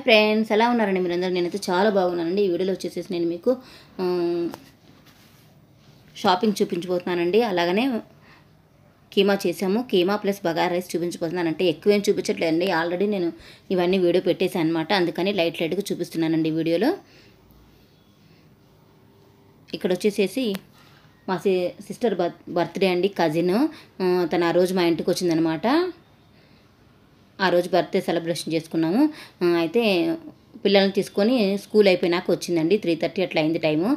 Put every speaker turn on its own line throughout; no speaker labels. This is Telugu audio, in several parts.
హాయ్ ఫ్రెండ్స్ ఎలా ఉన్నారండి మీరందరూ నేనైతే చాలా బాగున్నానండి ఈ వీడియోలో వచ్చేసేసి నేను మీకు షాపింగ్ చూపించబోతున్నానండి అలాగనే కీమా చేసాము కీమా ప్లస్ బగారా రైస్ చూపించబోతున్నానంటే ఎక్కువేం చూపించట్లేదండి ఆల్రెడీ నేను ఇవన్నీ వీడియో పెట్టేశాను అనమాట అందుకని లైట్ లైట్గా చూపిస్తున్నానండి వీడియోలో ఇక్కడ వచ్చేసేసి మా సిస్టర్ బర్త్డే అండి కజిన్ తను ఆ రోజు మా ఇంటికి వచ్చిందనమాట ఆ రోజు బర్త్డే సెలబ్రేషన్ చేసుకున్నాము అయితే పిల్లల్ని తీసుకొని స్కూల్ అయిపోయినాక వచ్చిందండి త్రీ థర్టీ అట్లా అయింది టైము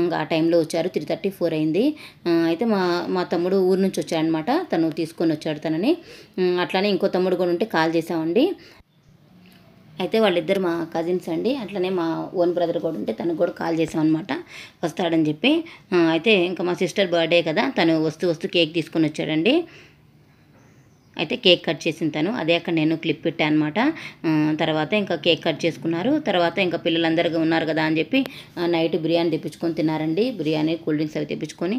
ఇంకా ఆ టైంలో వచ్చారు త్రీ థర్టీ ఫోర్ అయింది అయితే మా మా తమ్ముడు ఊరు నుంచి వచ్చాడనమాట తను తీసుకొని వచ్చాడు తనని అట్లానే ఇంకో తమ్ముడు కూడా ఉంటే కాల్ చేసామండి అయితే వాళ్ళిద్దరు మా కజిన్స్ అండి అట్లనే మా ఓన్ బ్రదర్ కూడా ఉంటే తనకు కూడా కాల్ చేసామన్నమాట వస్తాడని చెప్పి అయితే ఇంకా మా సిస్టర్ బర్త్డే కదా తను వస్తూ వస్తూ కేక్ తీసుకొని వచ్చాడండి అయితే కేక్ కట్ చేసిన తను అదే అక్కడ నేను క్లిప్ పెట్టాను అనమాట తర్వాత ఇంకా కేక్ కట్ చేసుకున్నారు తర్వాత ఇంకా పిల్లలందరూ ఉన్నారు కదా అని చెప్పి నైట్ బిర్యానీ తెప్పించుకొని తిన్నారండి బిర్యానీ కూల్ డ్రింక్స్ అవి తెప్పించుకొని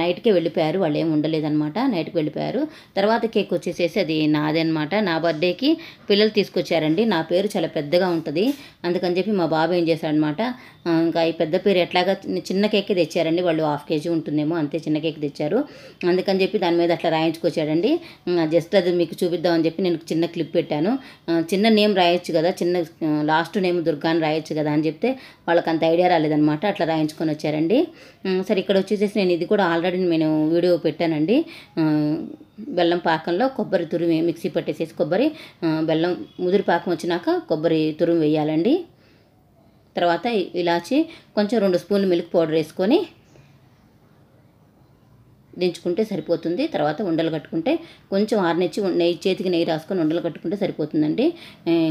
నైట్కే వెళ్ళిపోయారు వాళ్ళు ఏమి ఉండలేదన్నమాట నైట్కి వెళ్ళిపోయారు తర్వాత కేక్ వచ్చేసేసి అది నాదనమాట నా బర్త్డేకి పిల్లలు తీసుకొచ్చారండి నా పేరు చాలా పెద్దగా ఉంటుంది అందుకని చెప్పి మా బాబు ఏం చేశాడనమాట ఇంకా ఈ పెద్ద పేరు ఎట్లాగా చిన్న కేక్ తెచ్చారండి వాళ్ళు హాఫ్ కేజీ ఉంటుందేమో అంతే చిన్న కేక్ తెచ్చారు అందుకని చెప్పి దాని మీద అట్లా రాయించుకొచ్చాడండి జస్ట్ అది మీకు చూపిద్దామని చెప్పి నేను చిన్న క్లిప్ పెట్టాను చిన్న నేమ్ రాయొచ్చు కదా చిన్న లాస్ట్ నేమ్ దుర్గా అని రాయొచ్చు కదా అని చెప్తే వాళ్ళకి అంత ఐడియా రాలేదనమాట అట్లా రాయించుకొని వచ్చారండి సరే ఇక్కడ వచ్చేసేసి నేను ఇది కూడా ఆల్రెడీ నేను వీడియో పెట్టానండి బెల్లం పాకంలో కొబ్బరి తురుము మిక్సీ పట్టేసేసి కొబ్బరి బెల్లం ముదిరి పాకం వచ్చినాక కొబ్బరి తురుము వేయాలండి తర్వాత ఇలాచి కొంచెం రెండు స్పూన్లు మిల్క్ పౌడర్ వేసుకొని దించుకుంటే సరిపోతుంది తర్వాత ఉండలు కట్టుకుంటే కొంచెం ఆరనిచ్చి నెయ్యి చేతికి నెయ్యి రాసుకొని ఉండలు కట్టుకుంటే సరిపోతుందండి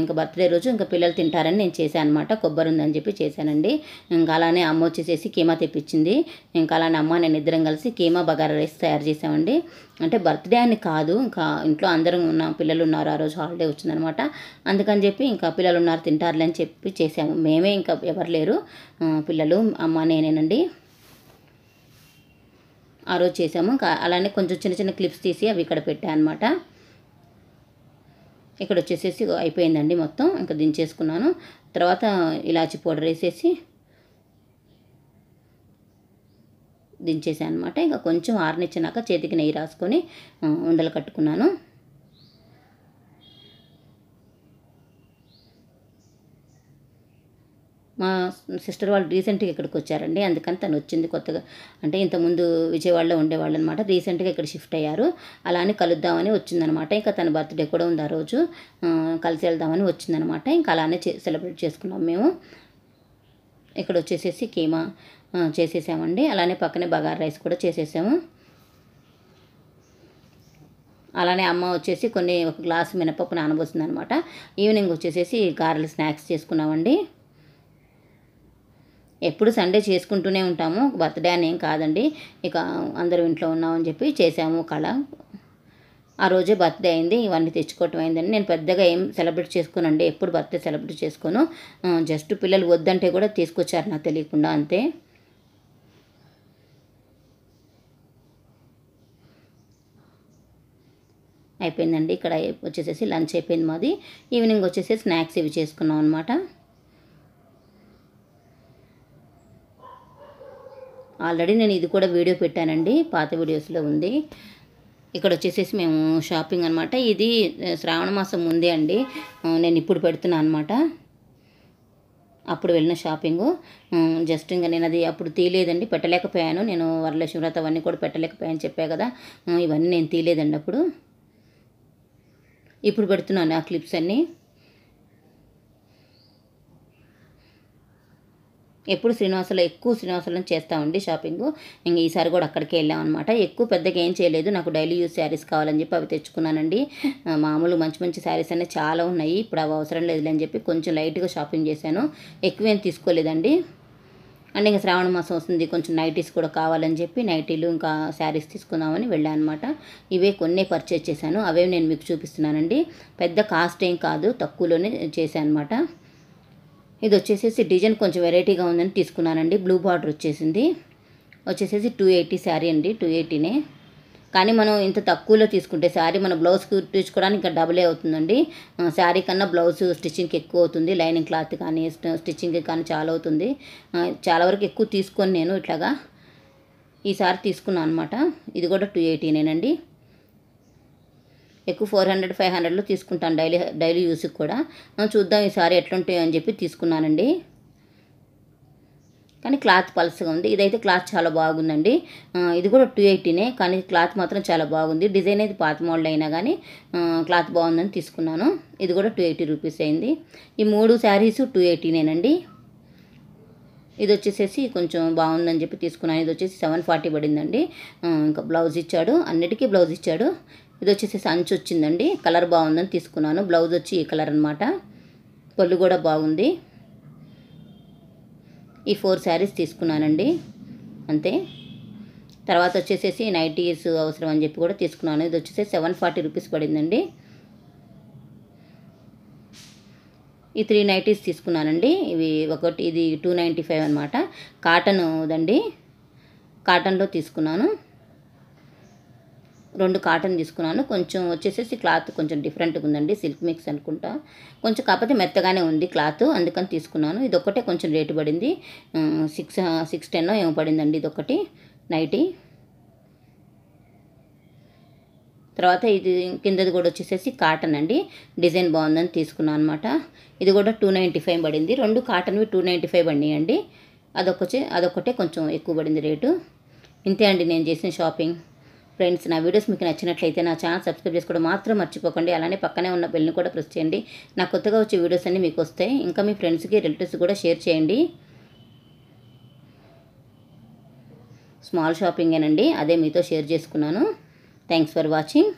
ఇంకా బర్త్డే రోజు ఇంకా పిల్లలు తింటారని నేను చేశాను అనమాట కొబ్బరి ఉందని చెప్పి చేశానండి ఇంకా అలానే అమ్మ వచ్చేసేసి కీమా తెప్పించింది ఇంకా అలానే అమ్మ నేను ఇద్దరం కలిసి కీమా బగారా రైస్ తయారు చేసామండి అంటే బర్త్డే అని కాదు ఇంకా ఇంట్లో అందరం ఉన్న పిల్లలు ఉన్నారు ఆ రోజు హాలిడే వచ్చిందనమాట అందుకని చెప్పి ఇంకా పిల్లలు ఉన్నారు తింటారులే అని చెప్పి చేసాము మేమే ఇంకా ఎవరు లేరు పిల్లలు అమ్మ నేనేనండి ఆ రోజు చేసాము అలానే కొంచెం చిన్న చిన్న క్లిప్స్ తీసి అవి ఇక్కడ పెట్టాను అనమాట ఇక్కడ వచ్చేసేసి అయిపోయిందండి మొత్తం ఇంకా దించేసుకున్నాను తర్వాత ఇలాచి పౌడర్ వేసేసి దించేసాను అనమాట ఇంకా కొంచెం ఆరనిచ్చినాక చేతికి నెయ్యి రాసుకొని ఉండలు కట్టుకున్నాను మా సిస్టర్ వాళ్ళు రీసెంట్గా ఇక్కడికి వచ్చారండి అందుకని తను వచ్చింది కొత్తగా అంటే ఇంతకుముందు విజయవాడలో ఉండేవాళ్ళు అనమాట రీసెంట్గా ఇక్కడ షిఫ్ట్ అయ్యారు అలానే కలుద్దామని వచ్చిందనమాట ఇంకా తన బర్త్డే కూడా ఉంది ఆ రోజు కలిసి వెళ్దామని వచ్చిందనమాట ఇంకా అలానే సెలబ్రేట్ చేసుకున్నాం మేము ఇక్కడ వచ్చేసేసి కీమా చేసేసామండి అలానే పక్కనే బగార్ రైస్ కూడా చేసేసాము అలానే అమ్మ వచ్చేసి కొన్ని ఒక గ్లాసు మినపప్పు అనమాట ఈవినింగ్ వచ్చేసేసి గారెలు స్నాక్స్ చేసుకున్నామండి ఎప్పుడు సండే చేసుకుంటూనే ఉంటాము బర్త్డే అని ఏం కాదండి ఇక అందరూ ఇంట్లో ఉన్నామని చెప్పి చేసాము కళ ఆ రోజే బర్త్డే అయింది ఇవన్నీ తెచ్చుకోవటం అయిందని నేను పెద్దగా ఏం సెలబ్రేట్ చేసుకోనండి ఎప్పుడు బర్త్డే సెలబ్రేట్ చేసుకోను జస్ట్ పిల్లలు వద్దంటే కూడా తీసుకొచ్చారు నాకు తెలియకుండా అంతే అయిపోయిందండి ఇక్కడ వచ్చేసేసి లంచ్ అయిపోయింది మాది ఈవినింగ్ వచ్చేసి స్నాక్స్ ఇవి చేసుకున్నాం అనమాట ఆల్రెడీ నేను ఇది కూడా వీడియో పెట్టానండి పాత వీడియోస్లో ఉంది ఇక్కడ వచ్చేసేసి మేము షాపింగ్ అనమాట ఇది శ్రావణ మాసం ముందే అండి నేను ఇప్పుడు పెడుతున్నాను అనమాట అప్పుడు వెళ్ళిన షాపింగు జస్ట్ ఇంకా నేను అది అప్పుడు తీయలేదండి పెట్టలేకపోయాను నేను వరలక్ష్మి వ్రత అవన్నీ కూడా పెట్టలేకపోయాను చెప్పాను కదా ఇవన్నీ నేను తీయలేదండి అప్పుడు ఇప్పుడు పెడుతున్నాను ఆ క్లిప్స్ అన్నీ ఎప్పుడు శ్రీనివాసలో ఎక్కువ శ్రీనివాసులను చేస్తూ ఉండి షాపింగ్ ఇంకా ఈసారి కూడా అక్కడికి వెళ్ళాం అనమాట ఎక్కువ పెద్దగా ఏం చేయలేదు నాకు డైలీ యూస్ శారీస్ కావాలని చెప్పి అవి తెచ్చుకున్నానండి మామూలు మంచి మంచి శారీస్ అనేవి చాలా ఉన్నాయి ఇప్పుడు అవి అవసరం లేదులే అని చెప్పి కొంచెం లైట్గా షాపింగ్ చేశాను ఎక్కువేం తీసుకోలేదండి అండ్ ఇంకా శ్రావణ మాసం వస్తుంది కొంచెం నైటీస్ కూడా కావాలని చెప్పి నైటీలు ఇంకా శారీస్ తీసుకుందామని వెళ్ళాను అనమాట ఇవే కొన్ని పర్చేజ్ చేశాను అవే నేను మీకు చూపిస్తున్నానండి పెద్ద కాస్ట్ ఏం కాదు తక్కువలోనే చేశాను అనమాట ఇది వచ్చేసేసి డిజైన్ కొంచెం వెరైటీగా ఉందని తీసుకున్నానండి బ్లూ బార్డర్ వచ్చేసింది వచ్చేసేసి టూ ఎయిటీ శారీ అండి టూ ఎయిటీనే కానీ మనం ఇంత తక్కువలో తీసుకుంటే శారీ మన బ్లౌజ్ కుట్టించుకోవడానికి ఇంకా డబులే అవుతుందండి శారీ కన్నా బ్లౌజ్ స్టిచ్చింగ్కి ఎక్కువ అవుతుంది లైనింగ్ క్లాత్ కానీ స్టిచ్చింగ్ కానీ చాలా అవుతుంది చాలా వరకు ఎక్కువ తీసుకొని నేను ఇట్లాగా ఈసారి తీసుకున్నాను అనమాట ఇది కూడా టూ ఎయిటీనేనండి ఎక్కువ ఫోర్ హండ్రెడ్ ఫైవ్ హండ్రెడ్లో తీసుకుంటాను డైలీ డైలీ యూస్కి కూడా చూద్దాం ఈసారి ఎట్లుంటాయో అని చెప్పి తీసుకున్నానండి కానీ క్లాత్ పలసగా ఉంది ఇదైతే క్లాత్ చాలా బాగుందండి ఇది కూడా టూ ఎయిటీనే కానీ క్లాత్ మాత్రం చాలా బాగుంది డిజైన్ అయితే పాత మోడల్ అయినా కానీ క్లాత్ బాగుందని తీసుకున్నాను ఇది కూడా టూ ఎయిటీ రూపీస్ అయింది ఈ మూడు శారీస్ టూ ఎయిటీనేనండి ఇది వచ్చేసేసి కొంచెం బాగుందని చెప్పి తీసుకున్నాను ఇది వచ్చేసి సెవెన్ ఫార్టీ పడిందండి ఇంకా బ్లౌజ్ ఇచ్చాడు అన్నిటికీ బ్లౌజ్ ఇచ్చాడు ఇది వచ్చేసి అంచు వచ్చిందండి కలర్ బాగుందని తీసుకున్నాను బ్లౌజ్ వచ్చి ఈ కలర్ అనమాట పళ్ళు కూడా బాగుంది ఈ ఫోర్ శారీస్ తీసుకున్నానండి అంతే తర్వాత వచ్చేసేసి నైటీస్ అవసరం అని చెప్పి కూడా తీసుకున్నాను ఇది వచ్చేసి సెవెన్ ఫార్టీ రూపీస్ పడిందండి ఈ త్రీ నైటీస్ తీసుకున్నానండి ఇవి ఒకటి ఇది టూ నైంటీ ఫైవ్ అనమాట కాటన్ దండి కాటన్లో తీసుకున్నాను రెండు కాటన్ తీసుకున్నాను కొంచెం వచ్చేసేసి క్లాత్ కొంచెం డిఫరెంట్గా ఉందండి సిల్క్ మిక్స్ అనుకుంటా కొంచెం కాకపోతే మెత్తగానే ఉంది క్లాత్ అందుకని తీసుకున్నాను ఒకటే కొంచెం రేటు పడింది సిక్స్ సిక్స్ టెన్ ఏమో పడిందండి ఇదొకటి నైటీ తర్వాత ఇది కిందది కూడా వచ్చేసేసి కాటన్ అండి డిజైన్ బాగుందని తీసుకున్నాను అనమాట ఇది కూడా టూ నైంటీ ఫైవ్ పడింది రెండు కాటన్వి టూ నైంటీ ఫైవ్ పడినాయండి అదొకచే అదొకటే కొంచెం ఎక్కువ పడింది రేటు ఇంతే అండి నేను చేసిన షాపింగ్ ఫ్రెండ్స్ నా వీడియోస్ మీకు నచ్చినట్లయితే నా ఛానల్ సబ్స్క్రైబ్ చేసుకోవడం మాత్రం మర్చిపోకండి అలానే పక్కనే ఉన్న బెల్ని కూడా ప్రెస్ చేయండి నా కొత్తగా వచ్చే వీడియోస్ అన్నీ మీకు వస్తాయి ఇంకా మీ ఫ్రెండ్స్కి రిలేటివ్స్ కూడా షేర్ చేయండి స్మాల్ షాపింగేనండి అదే మీతో షేర్ చేసుకున్నాను థ్యాంక్స్ ఫర్ వాచింగ్